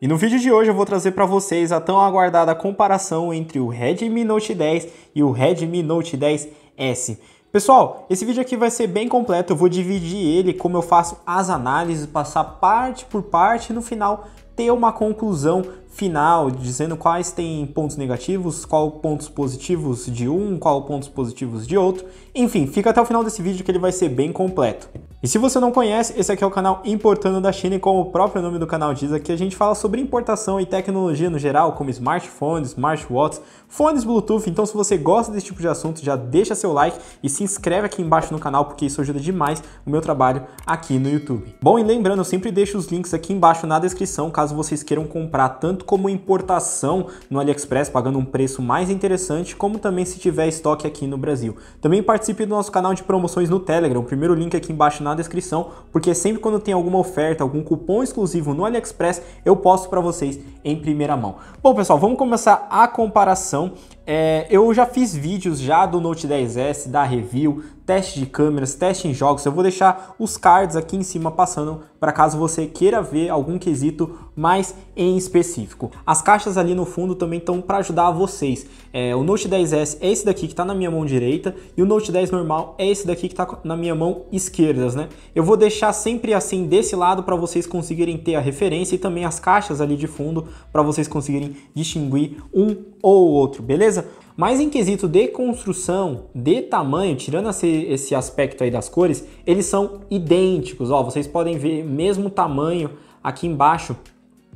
E no vídeo de hoje eu vou trazer para vocês a tão aguardada comparação entre o Redmi Note 10 e o Redmi Note 10S. Pessoal, esse vídeo aqui vai ser bem completo, eu vou dividir ele como eu faço as análises, passar parte por parte e no final ter uma conclusão final, dizendo quais têm pontos negativos, qual pontos positivos de um, qual pontos positivos de outro. Enfim, fica até o final desse vídeo que ele vai ser bem completo. E se você não conhece, esse aqui é o canal Importando da China e como o próprio nome do canal diz aqui, a gente fala sobre importação e tecnologia no geral, como smartphones, smartwatches, fones Bluetooth. Então se você gosta desse tipo de assunto, já deixa seu like e se inscreve aqui embaixo no canal, porque isso ajuda demais o meu trabalho aqui no YouTube. Bom, e lembrando, eu sempre deixo os links aqui embaixo na descrição, caso vocês queiram comprar tanto tanto como importação no AliExpress, pagando um preço mais interessante, como também se tiver estoque aqui no Brasil. Também participe do nosso canal de promoções no Telegram, o primeiro link aqui embaixo na descrição, porque sempre quando tem alguma oferta, algum cupom exclusivo no AliExpress, eu posto para vocês em primeira mão. Bom, pessoal, vamos começar a comparação. É, eu já fiz vídeos já do Note 10S, da review, teste de câmeras, teste em jogos. Eu vou deixar os cards aqui em cima passando para caso você queira ver algum quesito mais em específico. As caixas ali no fundo também estão para ajudar vocês. É, o Note 10S é esse daqui que está na minha mão direita e o Note 10 normal é esse daqui que está na minha mão esquerda, né? Eu vou deixar sempre assim desse lado para vocês conseguirem ter a referência e também as caixas ali de fundo para vocês conseguirem distinguir um ou outro, beleza? Mas em quesito de construção, de tamanho, tirando esse, esse aspecto aí das cores, eles são idênticos. Ó, vocês podem ver mesmo tamanho aqui embaixo.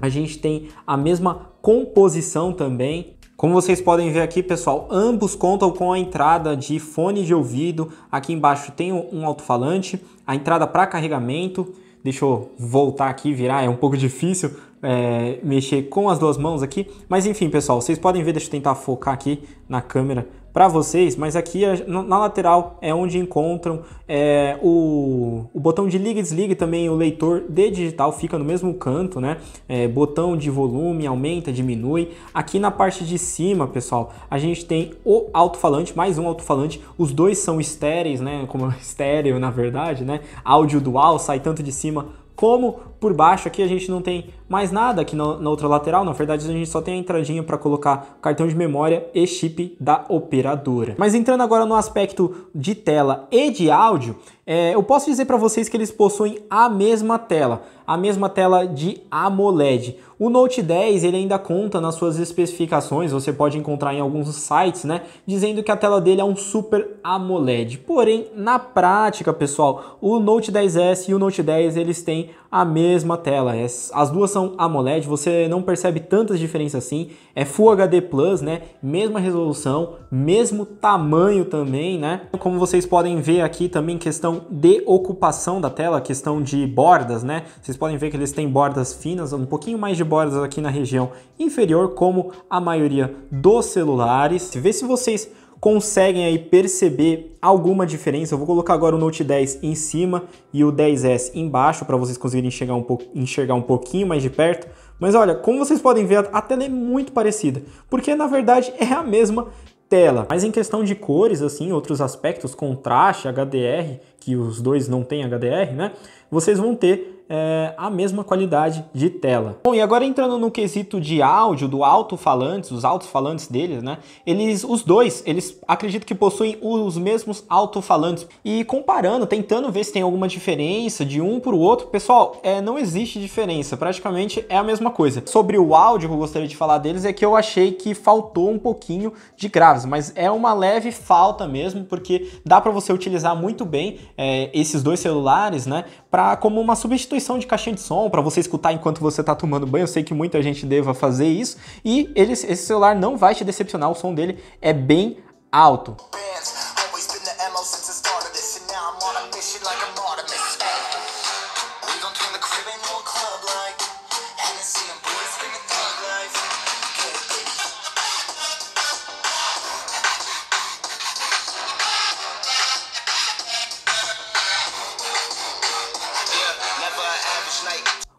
A gente tem a mesma composição também, como vocês podem ver aqui, pessoal, ambos contam com a entrada de fone de ouvido. Aqui embaixo tem um alto-falante, a entrada para carregamento. Deixa eu voltar aqui, virar, é um pouco difícil, é, mexer com as duas mãos aqui. Mas enfim, pessoal, vocês podem ver, deixa eu tentar focar aqui na câmera para vocês, mas aqui é, na lateral é onde encontram é, o, o, botão de liga e desliga também o leitor de digital fica no mesmo canto, né? É, botão de volume, aumenta, diminui. Aqui na parte de cima, pessoal, a gente tem o alto-falante, mais um alto-falante. Os dois são estéreis, né? Como estéreo, na verdade, né? Áudio dual, sai tanto de cima como por baixo aqui a gente não tem mais nada aqui na, na outra lateral, na verdade a gente só tem a entradinha para colocar cartão de memória e chip da operadora. Mas entrando agora no aspecto de tela e de áudio, é, eu posso dizer para vocês que eles possuem a mesma tela, a mesma tela de AMOLED. O Note 10 ele ainda conta nas suas especificações, você pode encontrar em alguns sites, né, dizendo que a tela dele é um Super AMOLED. Porém, na prática, pessoal, o Note 10S e o Note 10 eles têm a mesma tela. É, as duas são AMOLED, você não percebe tantas diferenças assim. É Full HD Plus, né? Mesma resolução, mesmo tamanho também, né? Como vocês podem ver aqui também, questão de ocupação da tela, questão de bordas, né? Vocês podem ver que eles têm bordas finas, um pouquinho mais de bordas aqui na região inferior, como a maioria dos celulares. Vê se vocês conseguem aí perceber alguma diferença. Eu vou colocar agora o Note 10 em cima e o 10S embaixo para vocês conseguirem enxergar um, pouco, enxergar um pouquinho mais de perto. Mas olha, como vocês podem ver, a tela é muito parecida, porque na verdade é a mesma tela. Mas em questão de cores, assim, outros aspectos, contraste, HDR que os dois não têm HDR, né? Vocês vão ter é, a mesma qualidade de tela. Bom, e agora entrando no quesito de áudio do alto-falantes, os alto-falantes deles, né? Eles, os dois, eles acredito que possuem os mesmos alto-falantes. E comparando, tentando ver se tem alguma diferença de um para o outro, pessoal, é, não existe diferença, praticamente é a mesma coisa. Sobre o áudio que eu gostaria de falar deles é que eu achei que faltou um pouquinho de graves, mas é uma leve falta mesmo, porque dá para você utilizar muito bem é, esses dois celulares, né, para como uma substituição de caixinha de som, para você escutar enquanto você está tomando banho. Eu sei que muita gente deva fazer isso e ele, esse celular não vai te decepcionar, o som dele é bem alto.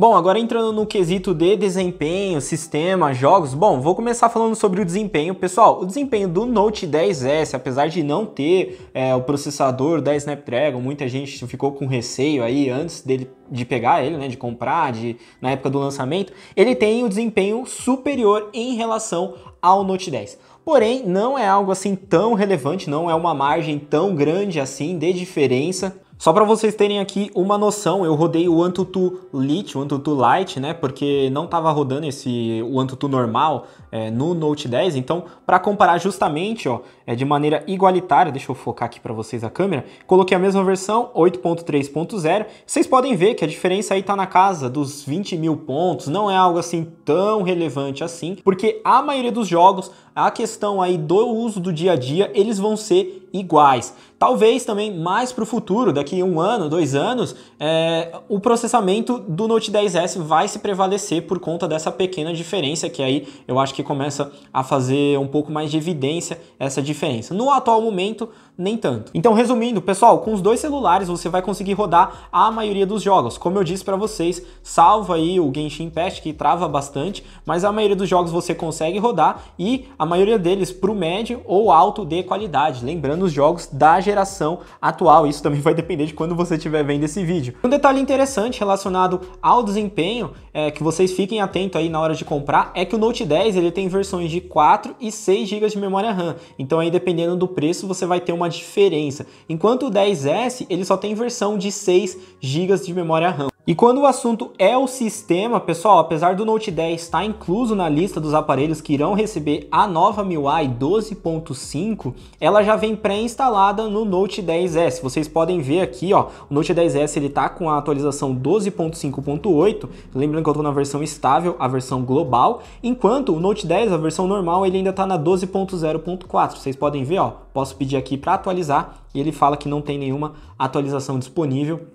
Bom, agora entrando no quesito de desempenho, sistema, jogos, bom, vou começar falando sobre o desempenho. Pessoal, o desempenho do Note 10S, apesar de não ter é, o processador da Snapdragon, muita gente ficou com receio aí antes dele de pegar ele, né, de comprar, de na época do lançamento, ele tem o um desempenho superior em relação ao Note 10. Porém, não é algo assim tão relevante, não é uma margem tão grande assim de diferença só para vocês terem aqui uma noção, eu rodei o Antutu Lite, o Antutu Lite, né? Porque não estava rodando esse o Antutu normal é, no Note 10. Então, para comparar justamente, ó, é de maneira igualitária. Deixa eu focar aqui para vocês a câmera. Coloquei a mesma versão 8.3.0. Vocês podem ver que a diferença aí tá na casa dos 20 mil pontos. Não é algo assim tão relevante assim, porque a maioria dos jogos a questão aí do uso do dia a dia, eles vão ser iguais. Talvez também mais para o futuro, daqui um ano, dois anos, é, o processamento do Note 10S vai se prevalecer por conta dessa pequena diferença que aí eu acho que começa a fazer um pouco mais de evidência essa diferença. No atual momento, nem tanto. Então, resumindo, pessoal, com os dois celulares você vai conseguir rodar a maioria dos jogos. Como eu disse para vocês, salva aí o Genshin Impact que trava bastante, mas a maioria dos jogos você consegue rodar e a maioria deles para o médio ou alto de qualidade, lembrando os jogos da geração atual. Isso também vai depender de quando você estiver vendo esse vídeo. Um detalhe interessante relacionado ao desempenho, é, que vocês fiquem atentos aí na hora de comprar, é que o Note 10 ele tem versões de 4 e 6 GB de memória RAM. Então aí dependendo do preço você vai ter uma diferença. Enquanto o 10S ele só tem versão de 6 GB de memória RAM. E quando o assunto é o sistema, pessoal, apesar do Note 10 estar incluso na lista dos aparelhos que irão receber a nova MIUI 12.5, ela já vem pré-instalada no Note 10S. Vocês podem ver aqui, ó, o Note 10S ele tá com a atualização 12.5.8, lembrando que eu estou na versão estável, a versão global, enquanto o Note 10, a versão normal, ele ainda está na 12.0.4. Vocês podem ver, ó, posso pedir aqui para atualizar e ele fala que não tem nenhuma atualização disponível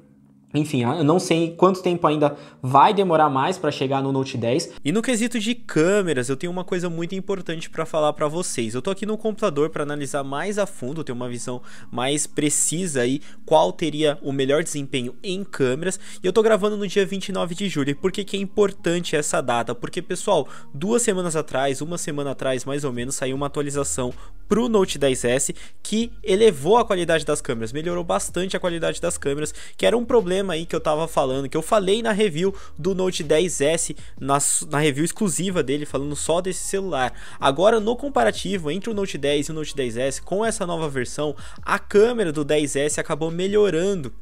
enfim, eu não sei quanto tempo ainda vai demorar mais para chegar no Note 10. E no quesito de câmeras, eu tenho uma coisa muito importante para falar para vocês. Eu tô aqui no computador para analisar mais a fundo, ter uma visão mais precisa aí qual teria o melhor desempenho em câmeras. E eu tô gravando no dia 29 de julho. E por que que é importante essa data? Porque, pessoal, duas semanas atrás, uma semana atrás mais ou menos, saiu uma atualização para o Note 10S, que elevou a qualidade das câmeras, melhorou bastante a qualidade das câmeras, que era um problema aí que eu tava falando, que eu falei na review do Note 10S, na, na review exclusiva dele, falando só desse celular. Agora, no comparativo entre o Note 10 e o Note 10S, com essa nova versão, a câmera do 10S acabou melhorando.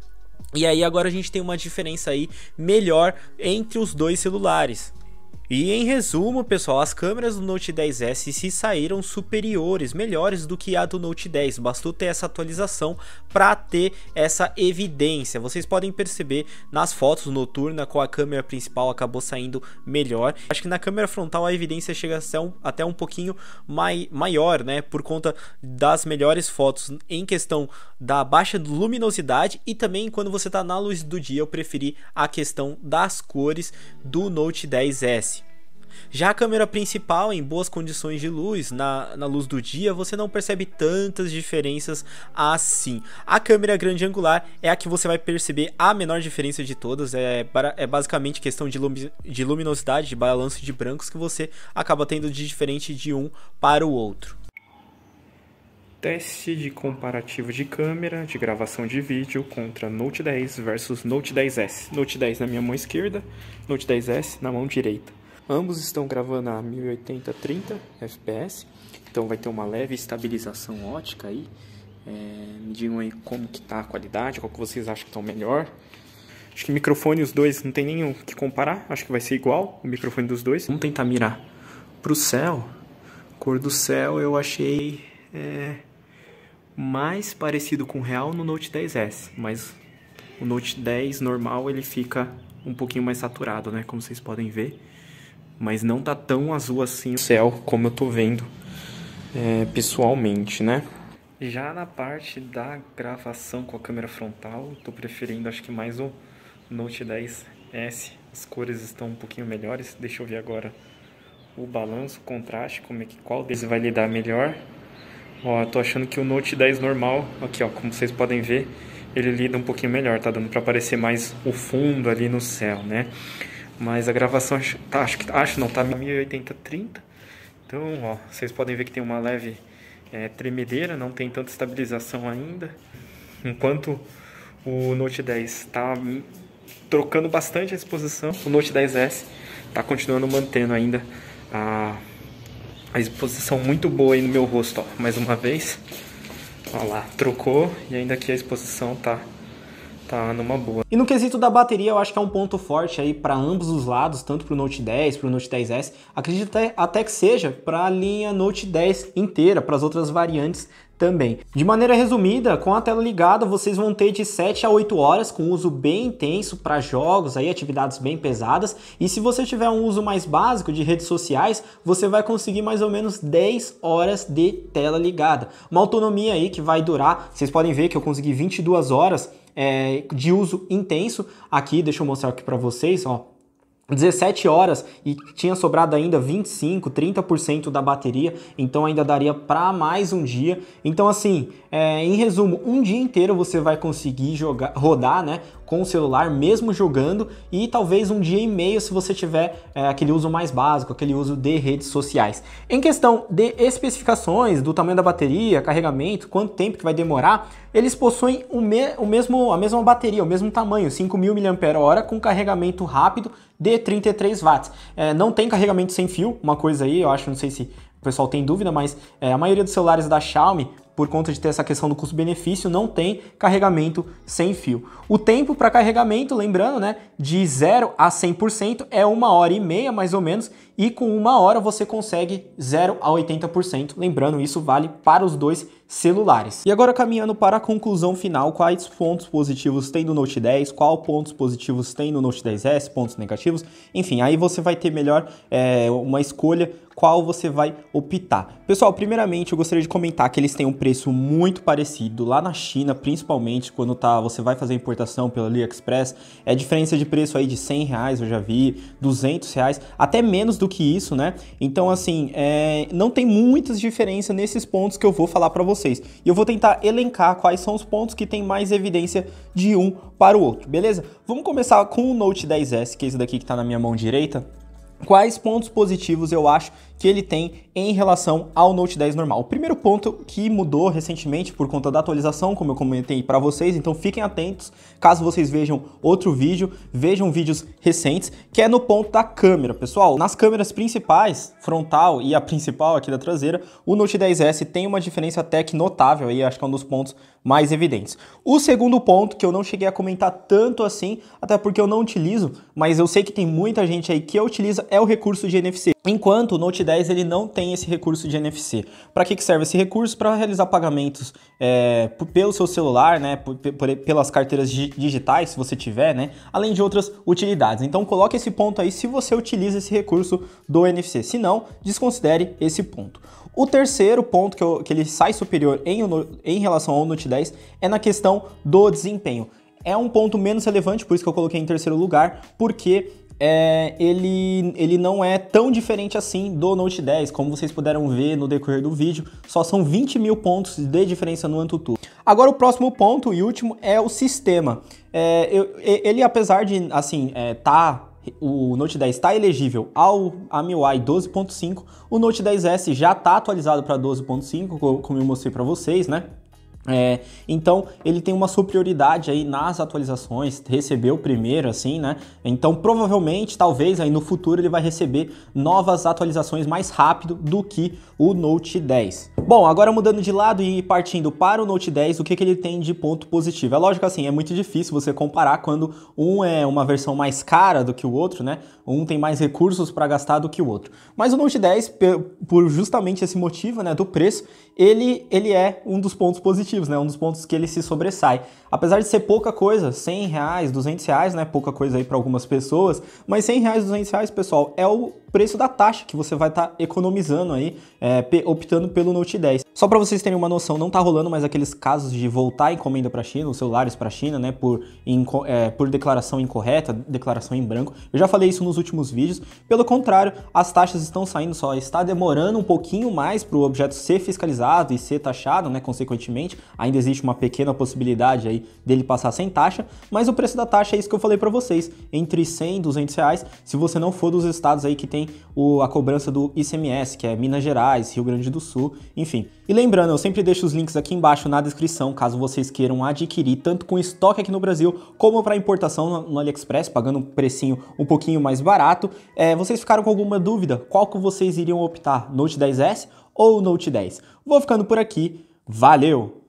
E aí agora a gente tem uma diferença aí melhor entre os dois celulares. E em resumo, pessoal, as câmeras do Note 10S se saíram superiores, melhores do que a do Note 10. Bastou ter essa atualização para ter essa evidência. Vocês podem perceber nas fotos noturna com a câmera principal acabou saindo melhor. Acho que na câmera frontal a evidência chega a ser um, até um pouquinho mai, maior, né, por conta das melhores fotos em questão da baixa luminosidade e também quando você está na luz do dia. Eu preferi a questão das cores do Note 10S. Já a câmera principal, em boas condições de luz, na, na luz do dia, você não percebe tantas diferenças assim. A câmera grande angular é a que você vai perceber a menor diferença de todas, é, é basicamente questão de, de luminosidade, de balanço de brancos que você acaba tendo de diferente de um para o outro teste de comparativo de câmera de gravação de vídeo contra Note 10 versus Note 10S. Note 10 na minha mão esquerda, Note 10S na mão direita. Ambos estão gravando a 1080 30 fps, então vai ter uma leve estabilização ótica aí. É, me digam aí como que tá a qualidade, qual que vocês acham que estão tá melhor. Acho que microfone os dois não tem nenhum que comparar, acho que vai ser igual o microfone dos dois. Vamos tentar mirar pro céu. Cor do céu eu achei é, mais parecido com o real no Note 10S, mas o Note 10 normal ele fica um pouquinho mais saturado, né, como vocês podem ver mas não tá tão azul assim o céu como eu tô vendo é, pessoalmente, né? Já na parte da gravação com a câmera frontal, tô preferindo acho que mais o Note 10S. As cores estão um pouquinho melhores. Deixa eu ver agora o balanço, o contraste, como é que qual deles vai lidar melhor. Ó, tô achando que o Note 10 normal, aqui ó, como vocês podem ver, ele lida um pouquinho melhor, tá dando para aparecer mais o fundo ali no céu, né? Mas a gravação acho, tá, acho que acho não tá 1080-30. Então, ó, vocês podem ver que tem uma leve é, tremedeira, não tem tanta estabilização ainda. Enquanto o Note 10 está trocando bastante a exposição, o Note 10S está continuando mantendo ainda a, a exposição muito boa aí no meu rosto, ó. Mais uma vez, ó lá, trocou e ainda aqui a exposição tá Tá numa boa. E no quesito da bateria, eu acho que é um ponto forte aí para ambos os lados, tanto para o Note 10, para o Note 10S. Acredito até, até que seja para a linha Note 10 inteira, para as outras variantes também. De maneira resumida, com a tela ligada, vocês vão ter de 7 a 8 horas com uso bem intenso para jogos, aí atividades bem pesadas. E se você tiver um uso mais básico de redes sociais, você vai conseguir mais ou menos 10 horas de tela ligada. Uma autonomia aí que vai durar, vocês podem ver que eu consegui 22 horas é, de uso intenso. Aqui, deixa eu mostrar aqui para vocês, ó, 17 horas e tinha sobrado ainda 25, 30% da bateria, então ainda daria para mais um dia. Então assim, é, em resumo, um dia inteiro você vai conseguir jogar, rodar, né, com o celular, mesmo jogando, e talvez um dia e meio se você tiver é, aquele uso mais básico, aquele uso de redes sociais. Em questão de especificações, do tamanho da bateria, carregamento, quanto tempo que vai demorar, eles possuem o, me o mesmo, a mesma bateria, o mesmo tamanho, 5.000 mAh com carregamento rápido de 33 watts. É, não tem carregamento sem fio, uma coisa aí, eu acho, não sei se o pessoal tem dúvida, mas é, a maioria dos celulares da Xiaomi por conta de ter essa questão do custo-benefício, não tem carregamento sem fio. O tempo para carregamento, lembrando, né, de 0 a 100% é uma hora e meia, mais ou menos, e com uma hora você consegue 0 a 80%. Lembrando, isso vale para os dois celulares. E agora caminhando para a conclusão final, quais pontos positivos tem do Note 10, qual pontos positivos tem no Note 10S, pontos negativos, enfim, aí você vai ter melhor é, uma escolha qual você vai optar. Pessoal, primeiramente eu gostaria de comentar que eles têm um preço muito parecido lá na China, principalmente quando tá, você vai fazer importação pelo AliExpress, é diferença de preço aí de 100 reais, eu já vi, 200 reais, até menos do que isso, né? Então assim, é, não tem muitas diferenças nesses pontos que eu vou falar para vocês. E eu vou tentar elencar quais são os pontos que tem mais evidência de um para o outro, beleza? Vamos começar com o Note 10S, que é esse daqui que tá na minha mão direita. Quais pontos positivos eu acho que ele tem em relação ao Note 10 normal. O primeiro ponto que mudou recentemente por conta da atualização, como eu comentei para vocês, então fiquem atentos, caso vocês vejam outro vídeo, vejam vídeos recentes, que é no ponto da câmera, pessoal. Nas câmeras principais, frontal e a principal aqui da traseira, o Note 10S tem uma diferença até que notável, aí acho que é um dos pontos mais evidentes. O segundo ponto, que eu não cheguei a comentar tanto assim, até porque eu não utilizo, mas eu sei que tem muita gente aí que utiliza, é o recurso de NFC. Enquanto o Note 10 ele não tem esse recurso de NFC. Para que, que serve esse recurso? Para realizar pagamentos é, pelo seu celular, né, pelas carteiras digitais, se você tiver, né, além de outras utilidades. Então coloque esse ponto aí se você utiliza esse recurso do NFC. Se não, desconsidere esse ponto. O terceiro ponto que, eu, que ele sai superior em, em relação ao Note 10 é na questão do desempenho é um ponto menos relevante, por isso que eu coloquei em terceiro lugar, porque é, ele, ele não é tão diferente assim do Note 10, como vocês puderam ver no decorrer do vídeo, só são 20 mil pontos de diferença no AnTuTu. Agora o próximo ponto e último é o sistema. É, eu, ele, apesar de, assim, é, tá o Note 10 está elegível ao a MIUI 12.5, o Note 10S já está atualizado para 12.5, como eu mostrei para vocês, né? É, então ele tem uma superioridade aí nas atualizações, recebeu primeiro assim, né? Então provavelmente, talvez aí no futuro ele vai receber novas atualizações mais rápido do que o Note 10. Bom, agora mudando de lado e partindo para o Note 10, o que, que ele tem de ponto positivo? É lógico assim, é muito difícil você comparar quando um é uma versão mais cara do que o outro, né? Um tem mais recursos para gastar do que o outro. Mas o Note 10, por justamente esse motivo, né, do preço, ele ele é um dos pontos positivos positivos, né? Um dos pontos que ele se sobressai. Apesar de ser pouca coisa, 100 reais, 200 reais, né? Pouca coisa aí para algumas pessoas, mas 100 reais, 200 reais, pessoal, é o preço da taxa que você vai estar tá economizando aí, é, optando pelo Note 10. Só para vocês terem uma noção, não está rolando mais aqueles casos de voltar a encomenda para a China, os celulares para a China, né, por, em, é, por declaração incorreta, declaração em branco. Eu já falei isso nos últimos vídeos. Pelo contrário, as taxas estão saindo, só está demorando um pouquinho mais para o objeto ser fiscalizado e ser taxado, né, consequentemente. Ainda existe uma pequena possibilidade aí dele passar sem taxa, mas o preço da taxa é isso que eu falei para vocês, entre 100 e 200 reais, se você não for dos estados aí que tem também o, a cobrança do ICMS, que é Minas Gerais, Rio Grande do Sul, enfim. E lembrando, eu sempre deixo os links aqui embaixo na descrição, caso vocês queiram adquirir, tanto com estoque aqui no Brasil, como para importação no, AliExpress, pagando um precinho um pouquinho mais barato. É, vocês ficaram com alguma dúvida? Qual que vocês iriam optar, Note 10S ou Note 10? Vou ficando por aqui, valeu!